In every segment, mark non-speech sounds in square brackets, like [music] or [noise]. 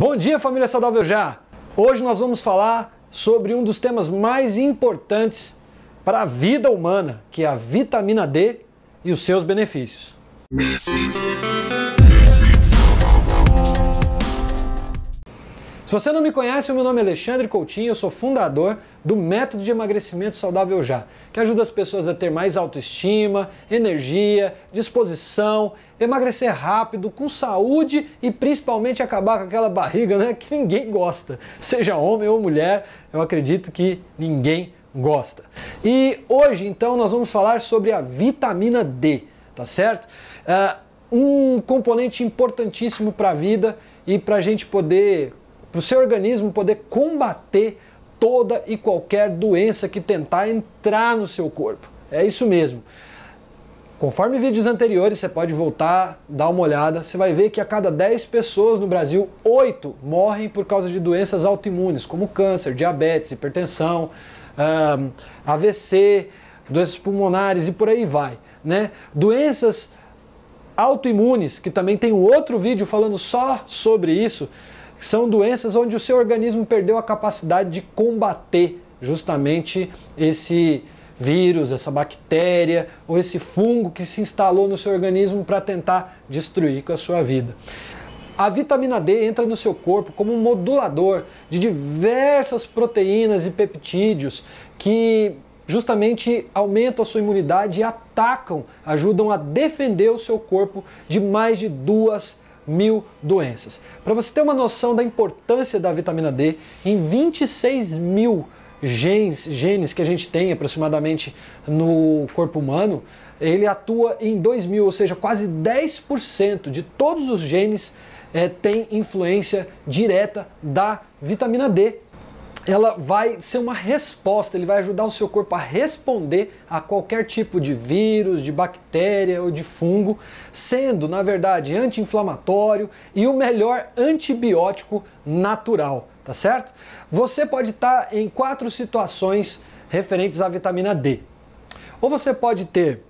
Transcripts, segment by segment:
Bom dia, família saudável já. Hoje nós vamos falar sobre um dos temas mais importantes para a vida humana, que é a vitamina D e os seus benefícios. Se você não me conhece, meu nome é Alexandre Coutinho, eu sou fundador do Método de Emagrecimento Saudável Já, que ajuda as pessoas a ter mais autoestima, energia, disposição, emagrecer rápido, com saúde e principalmente acabar com aquela barriga né, que ninguém gosta. Seja homem ou mulher, eu acredito que ninguém gosta. E hoje, então, nós vamos falar sobre a vitamina D, tá certo? Uh, um componente importantíssimo para a vida e para a gente poder para o seu organismo poder combater toda e qualquer doença que tentar entrar no seu corpo. É isso mesmo. Conforme vídeos anteriores, você pode voltar, dar uma olhada, você vai ver que a cada 10 pessoas no Brasil, 8 morrem por causa de doenças autoimunes, como câncer, diabetes, hipertensão, um, AVC, doenças pulmonares e por aí vai. Né? Doenças autoimunes, que também tem um outro vídeo falando só sobre isso, são doenças onde o seu organismo perdeu a capacidade de combater justamente esse vírus, essa bactéria ou esse fungo que se instalou no seu organismo para tentar destruir com a sua vida. A vitamina D entra no seu corpo como um modulador de diversas proteínas e peptídeos que justamente aumentam a sua imunidade e atacam, ajudam a defender o seu corpo de mais de duas mil doenças. Para você ter uma noção da importância da vitamina D, em 26 mil genes, genes que a gente tem aproximadamente no corpo humano, ele atua em 2 mil, ou seja, quase 10% de todos os genes é, eh, tem influência direta da vitamina D ela vai ser uma resposta, ele vai ajudar o seu corpo a responder a qualquer tipo de vírus, de bactéria ou de fungo, sendo, na verdade, anti-inflamatório e o melhor antibiótico natural, tá certo? Você pode estar tá em quatro situações referentes à vitamina D. Ou você pode ter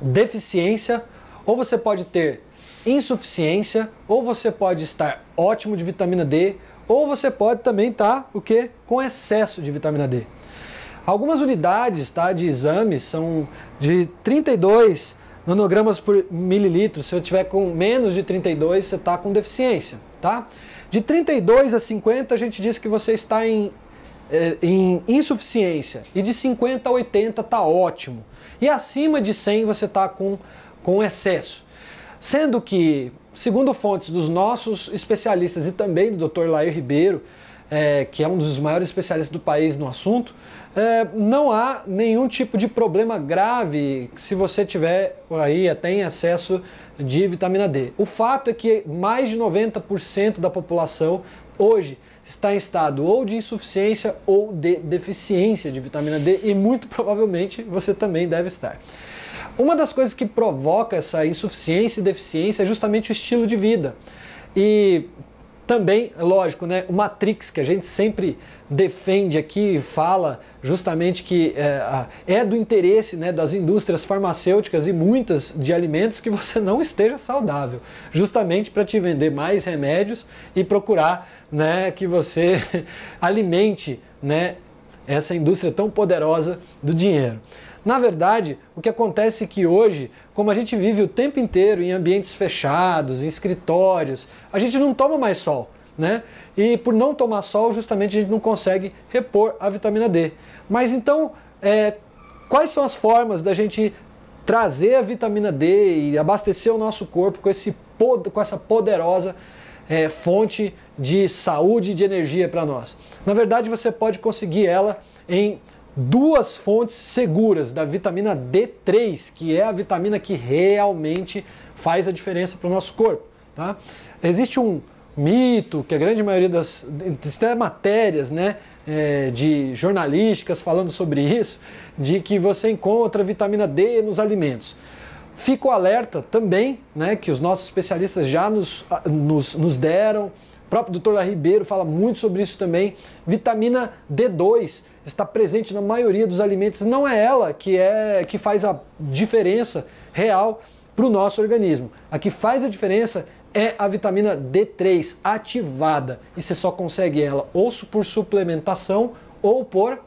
deficiência, ou você pode ter insuficiência, ou você pode estar ótimo de vitamina D, ou você pode também estar tá, o que com excesso de vitamina D. Algumas unidades tá, de exames são de 32 nanogramas por mililitro. Se eu tiver com menos de 32, você está com deficiência. Tá? De 32 a 50, a gente diz que você está em, é, em insuficiência. E de 50 a 80 está ótimo. E acima de 100 você está com, com excesso. Sendo que Segundo fontes dos nossos especialistas e também do Dr. Lair Ribeiro, é, que é um dos maiores especialistas do país no assunto, é, não há nenhum tipo de problema grave se você tiver aí é, em acesso de vitamina D. O fato é que mais de 90% da população hoje está em estado ou de insuficiência ou de deficiência de vitamina D e muito provavelmente você também deve estar. Uma das coisas que provoca essa insuficiência e deficiência é justamente o estilo de vida. E também, lógico, né, o Matrix, que a gente sempre defende aqui, fala justamente que é, é, do interesse né, das indústrias farmacêuticas e muitas de alimentos que você não esteja saudável, justamente para te vender mais remédios e procurar né, que você [laughs] alimente né, essa indústria tão poderosa do dinheiro. Na verdade, o que acontece é que hoje, como a gente vive o tempo inteiro em ambientes fechados, em escritórios, a gente não toma mais sol. Né? E por não tomar sol, justamente a gente não consegue repor a vitamina D. Mas então, é, quais são as formas da gente trazer a vitamina D e abastecer o nosso corpo com, esse, com essa poderosa é, fonte de saúde e de energia para nós? Na verdade, você pode conseguir ela em duas fontes seguras da vitamina D3, que é a vitamina que realmente faz a diferença para o nosso corpo. Tá? Existe um mito que a grande maioria das até matérias né, é, de jornalísticas falando sobre isso, de que você encontra vitamina D nos alimentos. Fico alerta também, né, que os nossos especialistas já nos, nos, nos deram, o próprio doutor Ribeiro fala muito sobre isso também, vitamina D2, está presente na maioria dos alimentos, não é ela que, é, que faz a diferença real para o nosso organismo. A que faz a diferença é a vitamina D3 ativada e você só consegue ela ou por suplementação ou por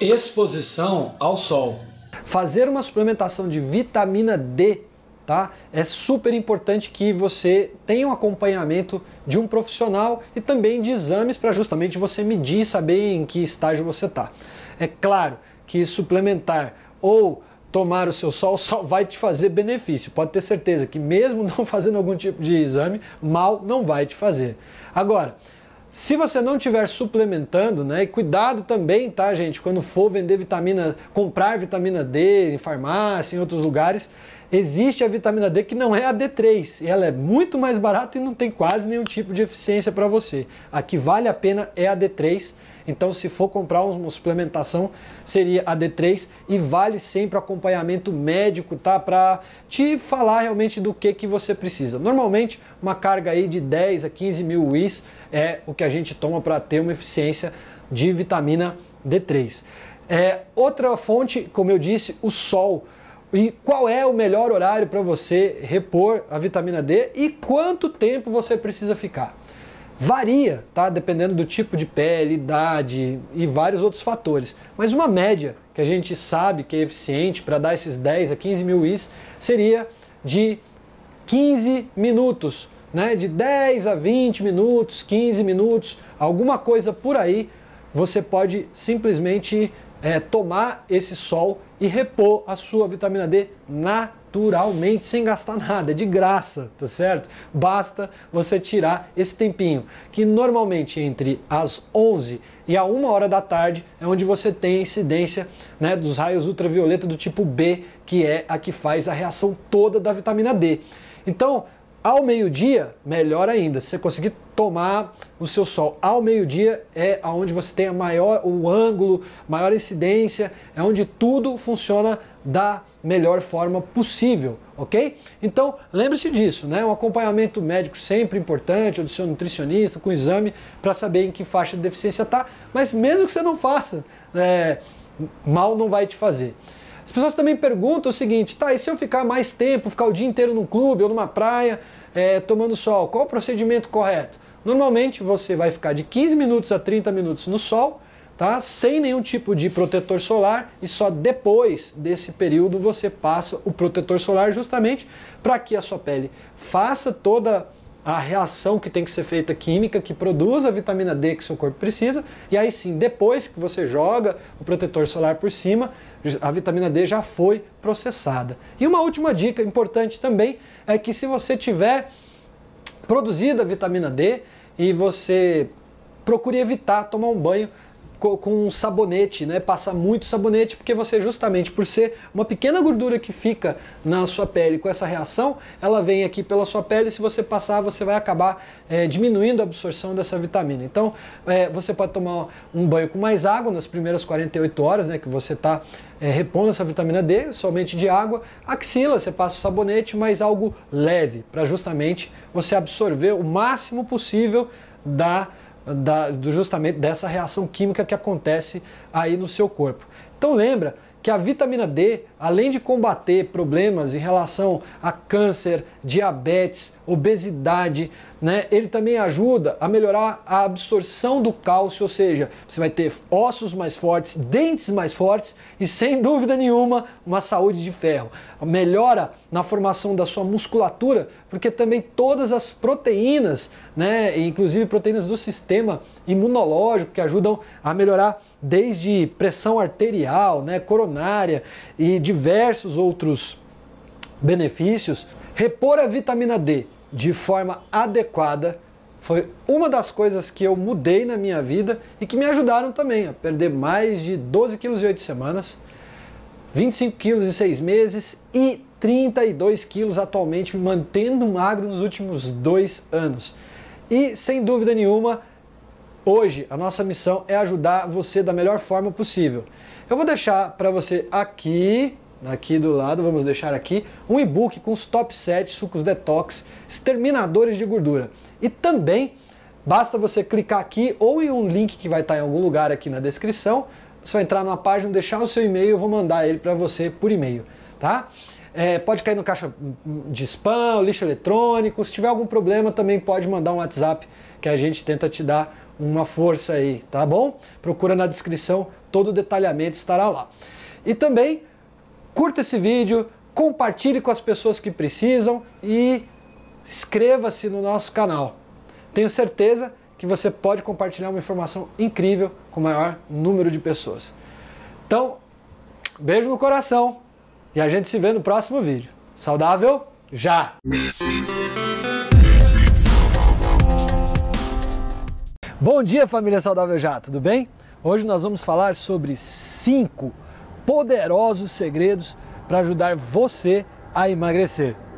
exposição ao sol. Fazer uma suplementação de vitamina D Tá? É super importante que você tenha um acompanhamento de um profissional e também de exames para justamente você medir e saber em que estágio você está. É claro que suplementar ou tomar o seu sol [laughs] só vai te fazer benefício. Pode ter certeza que mesmo [laughs] não fazendo algum tipo de exame, mal não vai te fazer. Agora, se você não estiver suplementando, né? E cuidado também, tá, gente? Quando for vender vitamina, comprar vitamina D em farmácia, em outros lugares, existe a vitamina D que não é a D3, e ela é muito mais barata e não tem quase nenhum tipo de eficiência para você. A que vale a pena é a D3, então se for comprar uma suplementação, seria a D3 e vale sempre acompanhamento médico, tá? Para te falar realmente do que, que você precisa. Normalmente, uma carga aí de 10 a 15 mil UIs é o que a gente toma para ter uma eficiência de vitamina D3. É, outra fonte, como eu disse, o sol. E qual é o melhor horário para você repor a vitamina D e quanto tempo você precisa ficar? Varia, tá? Dependendo do tipo de pele, idade e vários outros fatores. Mas uma média que a gente sabe que é eficiente para dar esses 10 a 15 mil is seria de 15 minutos, né? De 10 a 20 minutos, 15 minutos, alguma coisa por aí. Você pode simplesmente é, tomar esse sol e repor a sua vitamina D naturalmente, sem gastar nada, de graça, tá certo? Basta você tirar esse tempinho, que normalmente entre as 11 e a 1 hora da tarde é onde você tem a incidência né, dos raios ultravioleta do tipo B, que é a que faz a reação toda da vitamina D. Então, ao meio-dia, melhor ainda. Se você conseguir tomar o seu sol ao meio-dia, é onde você tem a maior, o ângulo, maior incidência, é onde tudo funciona da melhor forma possível, ok? Então, lembre-se disso, né? Um acompanhamento médico sempre importante, ou do seu nutricionista, com exame, para saber em que faixa de deficiência está. Mas mesmo que você não faça, é, mal não vai te fazer. As pessoas também perguntam o seguinte, tá, e se eu ficar mais tempo, ficar o dia inteiro num clube ou numa praia, é, tomando sol, qual o procedimento correto? Normalmente você vai ficar de 15 minutos a 30 minutos no sol, tá? Sem nenhum tipo de protetor solar e só depois desse período você passa o protetor solar justamente para que a sua pele faça toda a a reação que tem que ser feita química que produz a vitamina D que seu corpo precisa, e aí sim, depois que você joga o protetor solar por cima, a vitamina D já foi processada. E uma última dica importante também é que se você tiver produzida a vitamina D e você procure evitar tomar um banho com, um sabonete, né? Passar muito sabonete, porque você justamente por ser uma pequena gordura que fica na sua pele com essa reação, ela vem aqui pela sua pele. Se você passar, você vai acabar é, diminuindo a absorção dessa vitamina. Então, é, você pode tomar um banho com mais água nas primeiras 48 horas, né? Que você está é, repondo essa vitamina D, somente de água. Axila, você passa o sabonete, mas algo leve, para justamente você absorver o máximo possível da vitamina da, justamente dessa reação química que acontece aí no seu corpo. Então lembra que a vitamina D, além de combater problemas em relação a câncer, diabetes, obesidade, né, ele também ajuda a melhorar a absorção do cálcio, ou seja, você vai ter ossos mais fortes, dentes mais fortes e, sem dúvida nenhuma, uma saúde de ferro. Melhora na formação da sua musculatura, porque também todas as proteínas, né, inclusive proteínas do sistema imunológico, que ajudam a melhorar desde pressão arterial, né, coronária e diversos outros benefícios. Repor a vitamina D de forma adequada foi uma das coisas que eu mudei na minha vida e que me ajudaram também a perder mais de 12 quilos em 8 semanas, 25 quilos em 6 meses e 32 quilos atualmente, me mantendo magro nos últimos dois anos. E sem dúvida nenhuma, hoje a nossa missão é ajudar você da melhor forma possível. Eu vou deixar para você aqui aqui do lado, vamos deixar aqui, um e-book com os top 7 sucos detox exterminadores de gordura. E também basta você clicar aqui ou em um link que vai estar em algum lugar aqui na descrição, é só entrar na página, deixar o seu e-mail, eu vou mandar ele para você por e-mail, tá? É, pode cair no caixa de spam, lixo eletrônico, se tiver algum problema também pode mandar um WhatsApp que a gente tenta te dar uma força aí, tá bom? Procura na descrição, todo o detalhamento estará lá. E também curta esse vídeo, compartilhe com as pessoas que precisam e inscreva-se no nosso canal. Tenho certeza que você pode compartilhar uma informação incrível com o maior número de pessoas. Então, beijo no coração e a gente se vê no próximo vídeo. Saudável já! Bom dia, família Saudável Já, tudo bem? Hoje nós vamos falar sobre cinco poderosos segredos para ajudar você a emagrecer.